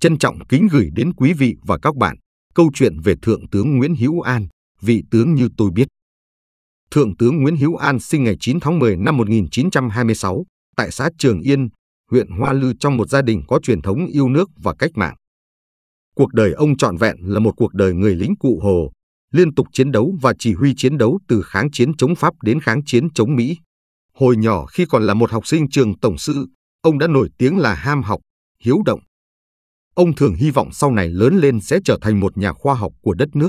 Trân trọng kính gửi đến quý vị và các bạn câu chuyện về Thượng tướng Nguyễn Hữu An, vị tướng như tôi biết. Thượng tướng Nguyễn Hữu An sinh ngày 9 tháng 10 năm 1926 tại xã Trường Yên, huyện Hoa Lư trong một gia đình có truyền thống yêu nước và cách mạng. Cuộc đời ông trọn vẹn là một cuộc đời người lính cụ Hồ, liên tục chiến đấu và chỉ huy chiến đấu từ kháng chiến chống Pháp đến kháng chiến chống Mỹ. Hồi nhỏ khi còn là một học sinh trường tổng sự, ông đã nổi tiếng là ham học, hiếu động, ông thường hy vọng sau này lớn lên sẽ trở thành một nhà khoa học của đất nước.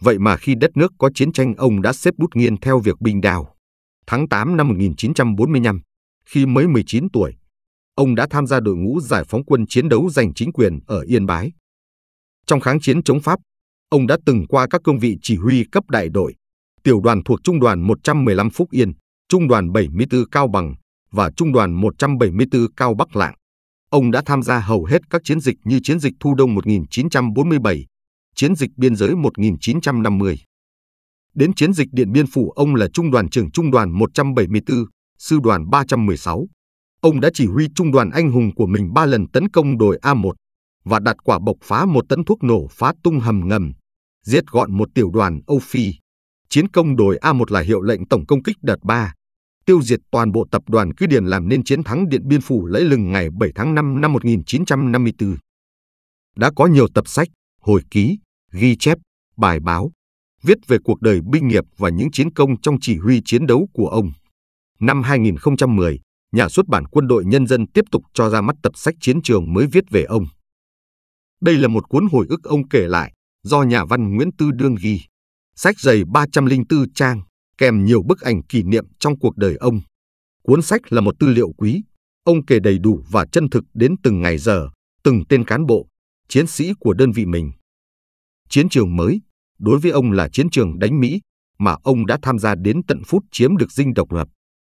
Vậy mà khi đất nước có chiến tranh ông đã xếp bút nghiên theo việc binh đào. Tháng 8 năm 1945, khi mới 19 tuổi, ông đã tham gia đội ngũ giải phóng quân chiến đấu giành chính quyền ở Yên Bái. Trong kháng chiến chống Pháp, ông đã từng qua các cương vị chỉ huy cấp đại đội, tiểu đoàn thuộc Trung đoàn 115 Phúc Yên, Trung đoàn 74 Cao Bằng và Trung đoàn 174 Cao Bắc Lạng. Ông đã tham gia hầu hết các chiến dịch như chiến dịch thu đông 1947, chiến dịch biên giới 1950. Đến chiến dịch Điện Biên Phủ ông là trung đoàn trưởng trung đoàn 174, sư đoàn 316. Ông đã chỉ huy trung đoàn anh hùng của mình ba lần tấn công đồi A1 và đặt quả bộc phá một tấn thuốc nổ phá tung hầm ngầm, giết gọn một tiểu đoàn Âu Phi. Chiến công đồi A1 là hiệu lệnh tổng công kích đợt 3, tiêu diệt toàn bộ tập đoàn cứ điền làm nên chiến thắng Điện Biên Phủ lẫy lừng ngày 7 tháng 5 năm 1954. Đã có nhiều tập sách, hồi ký, ghi chép, bài báo, viết về cuộc đời binh nghiệp và những chiến công trong chỉ huy chiến đấu của ông. Năm 2010, nhà xuất bản Quân đội Nhân dân tiếp tục cho ra mắt tập sách chiến trường mới viết về ông. Đây là một cuốn hồi ức ông kể lại do nhà văn Nguyễn Tư Đương ghi. Sách dày 304 trang, kèm nhiều bức ảnh kỷ niệm trong cuộc đời ông. Cuốn sách là một tư liệu quý, ông kể đầy đủ và chân thực đến từng ngày giờ, từng tên cán bộ, chiến sĩ của đơn vị mình. Chiến trường mới, đối với ông là chiến trường đánh Mỹ mà ông đã tham gia đến tận phút chiếm được dinh độc lập.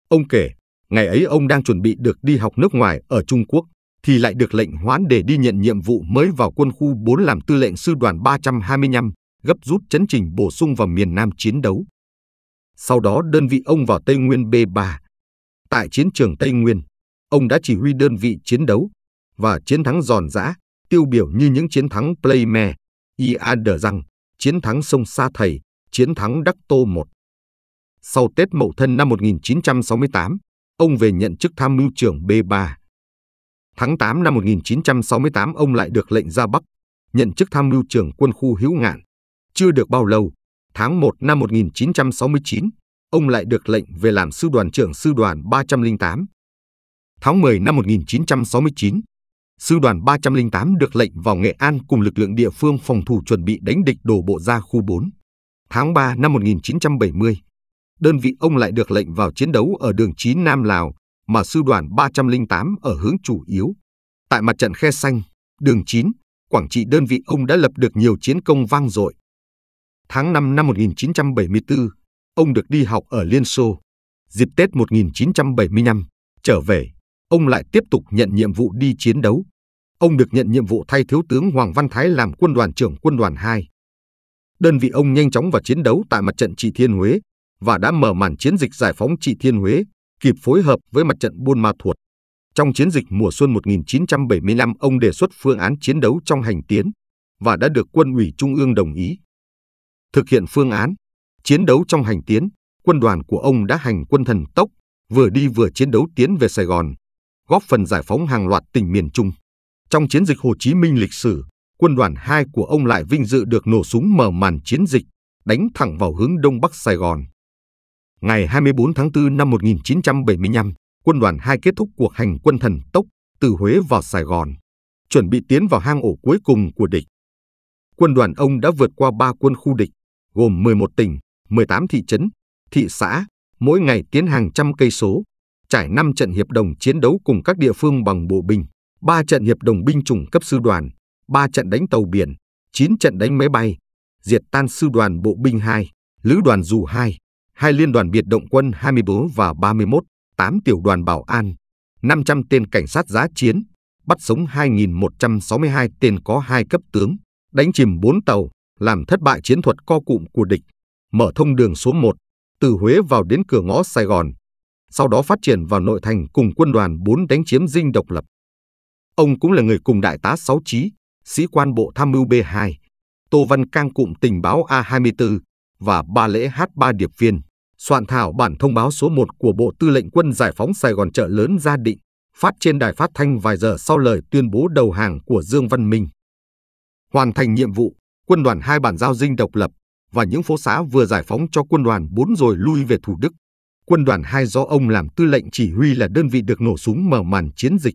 Ông kể, ngày ấy ông đang chuẩn bị được đi học nước ngoài ở Trung Quốc, thì lại được lệnh hoãn để đi nhận nhiệm vụ mới vào quân khu 4 làm tư lệnh sư đoàn 325, gấp rút chấn trình bổ sung vào miền Nam chiến đấu. Sau đó đơn vị ông vào Tây Nguyên B3. Tại chiến trường Tây Nguyên, ông đã chỉ huy đơn vị chiến đấu và chiến thắng giòn giã, tiêu biểu như những chiến thắng Playme, Iader răng chiến thắng sông Sa Thầy, chiến thắng Đắc Tô một. Sau Tết Mậu Thân năm 1968, ông về nhận chức tham mưu trưởng B3. Tháng 8 năm 1968 ông lại được lệnh ra Bắc, nhận chức tham mưu trưởng quân khu Hữu Ngạn. Chưa được bao lâu, tháng 1 năm 1969, ông lại được lệnh về làm sư đoàn trưởng sư đoàn 308. Tháng 10 năm 1969, sư đoàn 308 được lệnh vào Nghệ An cùng lực lượng địa phương phòng thủ chuẩn bị đánh địch đổ bộ ra khu 4. Tháng 3 năm 1970, đơn vị ông lại được lệnh vào chiến đấu ở đường 9 Nam Lào mà sư đoàn 308 ở hướng chủ yếu. Tại mặt trận Khe Xanh, đường 9, Quảng Trị đơn vị ông đã lập được nhiều chiến công vang dội tháng 5 năm 1974, ông được đi học ở Liên Xô. Dịp Tết 1975, trở về, ông lại tiếp tục nhận nhiệm vụ đi chiến đấu. Ông được nhận nhiệm vụ thay thiếu tướng Hoàng Văn Thái làm quân đoàn trưởng quân đoàn 2. Đơn vị ông nhanh chóng vào chiến đấu tại mặt trận Trị Thiên Huế và đã mở màn chiến dịch giải phóng Trị Thiên Huế, kịp phối hợp với mặt trận Buôn Ma Thuột. Trong chiến dịch mùa xuân 1975, ông đề xuất phương án chiến đấu trong hành tiến và đã được quân ủy Trung ương đồng ý. Thực hiện phương án, chiến đấu trong hành tiến, quân đoàn của ông đã hành quân thần tốc, vừa đi vừa chiến đấu tiến về Sài Gòn, góp phần giải phóng hàng loạt tỉnh miền Trung. Trong chiến dịch Hồ Chí Minh lịch sử, quân đoàn 2 của ông lại vinh dự được nổ súng mở màn chiến dịch, đánh thẳng vào hướng đông bắc Sài Gòn. Ngày 24 tháng 4 năm 1975, quân đoàn 2 kết thúc cuộc hành quân thần tốc từ Huế vào Sài Gòn, chuẩn bị tiến vào hang ổ cuối cùng của địch. Quân đoàn ông đã vượt qua ba quân khu địch, gồm 11 tỉnh, 18 thị trấn, thị xã, mỗi ngày tiến hàng trăm cây số, trải 5 trận hiệp đồng chiến đấu cùng các địa phương bằng bộ binh, 3 trận hiệp đồng binh chủng cấp sư đoàn, 3 trận đánh tàu biển, 9 trận đánh máy bay, diệt tan sư đoàn bộ binh 2, lữ đoàn dù 2, hai liên đoàn biệt động quân 24 và 31, 8 tiểu đoàn bảo an, 500 tên cảnh sát giá chiến, bắt sống 2.162 tên có hai cấp tướng, đánh chìm 4 tàu, làm thất bại chiến thuật co cụm của địch, mở thông đường số 1 từ Huế vào đến cửa ngõ Sài Gòn, sau đó phát triển vào nội thành cùng quân đoàn 4 đánh chiếm dinh độc lập. Ông cũng là người cùng đại tá Sáu Chí, sĩ quan bộ tham mưu B2, Tô Văn Cang cụm tình báo A24 và Ba Lễ H3 điệp viên, soạn thảo bản thông báo số 1 của Bộ Tư lệnh Quân Giải phóng Sài Gòn chợ lớn gia định, phát trên đài phát thanh vài giờ sau lời tuyên bố đầu hàng của Dương Văn Minh. Hoàn thành nhiệm vụ, quân đoàn hai bản giao dinh độc lập và những phố xá vừa giải phóng cho quân đoàn 4 rồi lui về Thủ Đức. Quân đoàn 2 do ông làm tư lệnh chỉ huy là đơn vị được nổ súng mở màn chiến dịch,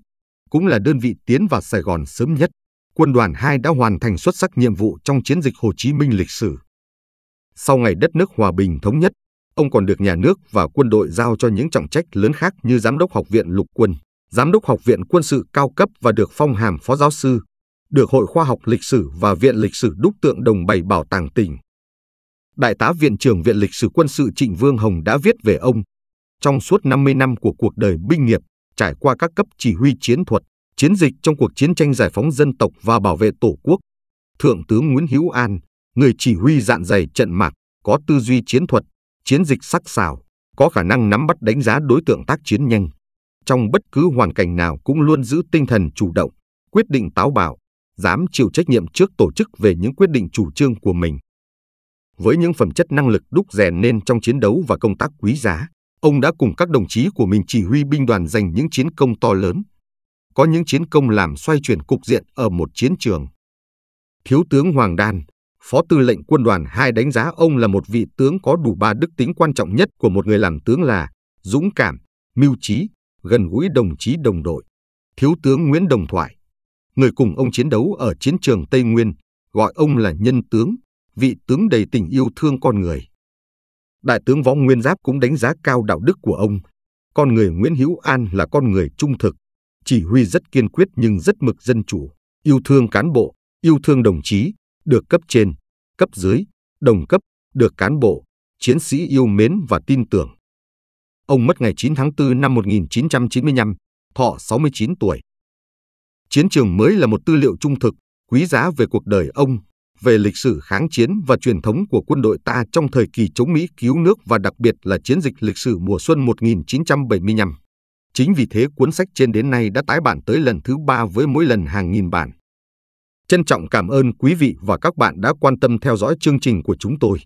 cũng là đơn vị tiến vào Sài Gòn sớm nhất. Quân đoàn 2 đã hoàn thành xuất sắc nhiệm vụ trong chiến dịch Hồ Chí Minh lịch sử. Sau ngày đất nước hòa bình thống nhất, ông còn được nhà nước và quân đội giao cho những trọng trách lớn khác như giám đốc học viện lục quân, giám đốc học viện quân sự cao cấp và được phong hàm phó giáo sư, được Hội Khoa học Lịch sử và Viện Lịch sử đúc tượng đồng bày bảo tàng tỉnh. Đại tá Viện trưởng Viện Lịch sử Quân sự Trịnh Vương Hồng đã viết về ông. Trong suốt 50 năm của cuộc đời binh nghiệp, trải qua các cấp chỉ huy chiến thuật, chiến dịch trong cuộc chiến tranh giải phóng dân tộc và bảo vệ Tổ quốc, Thượng tướng Nguyễn Hữu An, người chỉ huy dạn dày trận mạc, có tư duy chiến thuật, chiến dịch sắc sảo, có khả năng nắm bắt đánh giá đối tượng tác chiến nhanh. Trong bất cứ hoàn cảnh nào cũng luôn giữ tinh thần chủ động, quyết định táo bạo, dám chịu trách nhiệm trước tổ chức về những quyết định chủ trương của mình. Với những phẩm chất năng lực đúc rèn nên trong chiến đấu và công tác quý giá, ông đã cùng các đồng chí của mình chỉ huy binh đoàn giành những chiến công to lớn. Có những chiến công làm xoay chuyển cục diện ở một chiến trường. Thiếu tướng Hoàng Đan, Phó Tư lệnh Quân đoàn 2 đánh giá ông là một vị tướng có đủ ba đức tính quan trọng nhất của một người làm tướng là dũng cảm, mưu trí, gần gũi đồng chí đồng đội. Thiếu tướng Nguyễn Đồng Thoại người cùng ông chiến đấu ở chiến trường Tây Nguyên, gọi ông là nhân tướng, vị tướng đầy tình yêu thương con người. Đại tướng Võ Nguyên Giáp cũng đánh giá cao đạo đức của ông. Con người Nguyễn Hữu An là con người trung thực, chỉ huy rất kiên quyết nhưng rất mực dân chủ, yêu thương cán bộ, yêu thương đồng chí, được cấp trên, cấp dưới, đồng cấp, được cán bộ, chiến sĩ yêu mến và tin tưởng. Ông mất ngày 9 tháng 4 năm 1995, thọ 69 tuổi. Chiến trường mới là một tư liệu trung thực, quý giá về cuộc đời ông, về lịch sử kháng chiến và truyền thống của quân đội ta trong thời kỳ chống Mỹ cứu nước và đặc biệt là chiến dịch lịch sử mùa xuân 1975. Chính vì thế cuốn sách trên đến nay đã tái bản tới lần thứ ba với mỗi lần hàng nghìn bản. Trân trọng cảm ơn quý vị và các bạn đã quan tâm theo dõi chương trình của chúng tôi.